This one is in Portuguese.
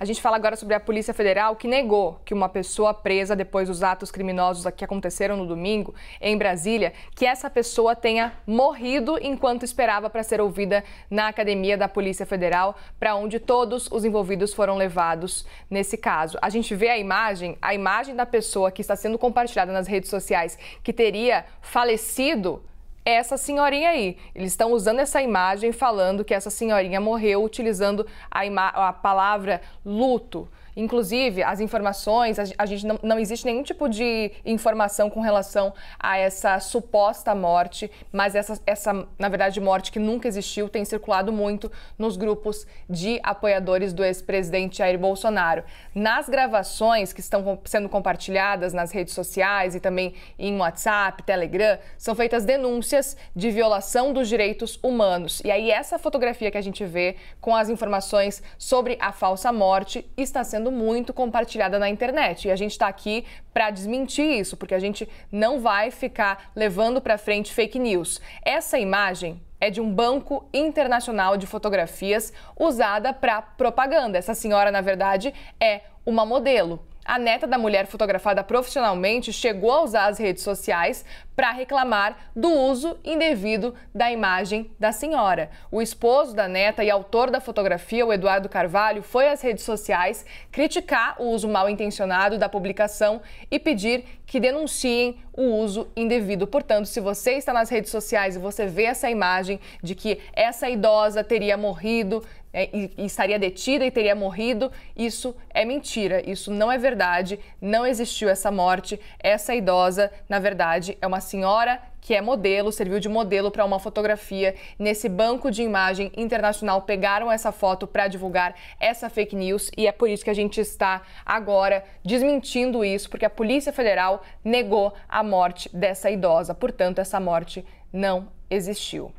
A gente fala agora sobre a Polícia Federal que negou que uma pessoa presa depois dos atos criminosos que aconteceram no domingo em Brasília, que essa pessoa tenha morrido enquanto esperava para ser ouvida na academia da Polícia Federal, para onde todos os envolvidos foram levados nesse caso. A gente vê a imagem, a imagem da pessoa que está sendo compartilhada nas redes sociais que teria falecido essa senhorinha aí. Eles estão usando essa imagem falando que essa senhorinha morreu utilizando a, a palavra luto. Inclusive, as informações, a, gente não, não existe nenhum tipo de informação com relação a essa suposta morte, mas essa, essa, na verdade, morte que nunca existiu tem circulado muito nos grupos de apoiadores do ex-presidente Jair Bolsonaro. Nas gravações que estão sendo compartilhadas nas redes sociais e também em WhatsApp, Telegram, são feitas denúncias de violação dos direitos humanos. E aí essa fotografia que a gente vê com as informações sobre a falsa morte está sendo sendo muito compartilhada na internet. E a gente está aqui para desmentir isso, porque a gente não vai ficar levando para frente fake news. Essa imagem é de um banco internacional de fotografias usada para propaganda. Essa senhora, na verdade, é uma modelo. A neta da mulher fotografada profissionalmente chegou a usar as redes sociais para reclamar do uso indevido da imagem da senhora. O esposo da neta e autor da fotografia, o Eduardo Carvalho, foi às redes sociais criticar o uso mal intencionado da publicação e pedir que denunciem o uso indevido. Portanto, se você está nas redes sociais e você vê essa imagem de que essa idosa teria morrido é, e, e estaria detida e teria morrido. Isso é mentira, isso não é verdade, não existiu essa morte. Essa idosa, na verdade, é uma senhora que é modelo, serviu de modelo para uma fotografia nesse banco de imagem internacional. Pegaram essa foto para divulgar essa fake news e é por isso que a gente está agora desmentindo isso, porque a Polícia Federal negou a morte dessa idosa. Portanto, essa morte não existiu.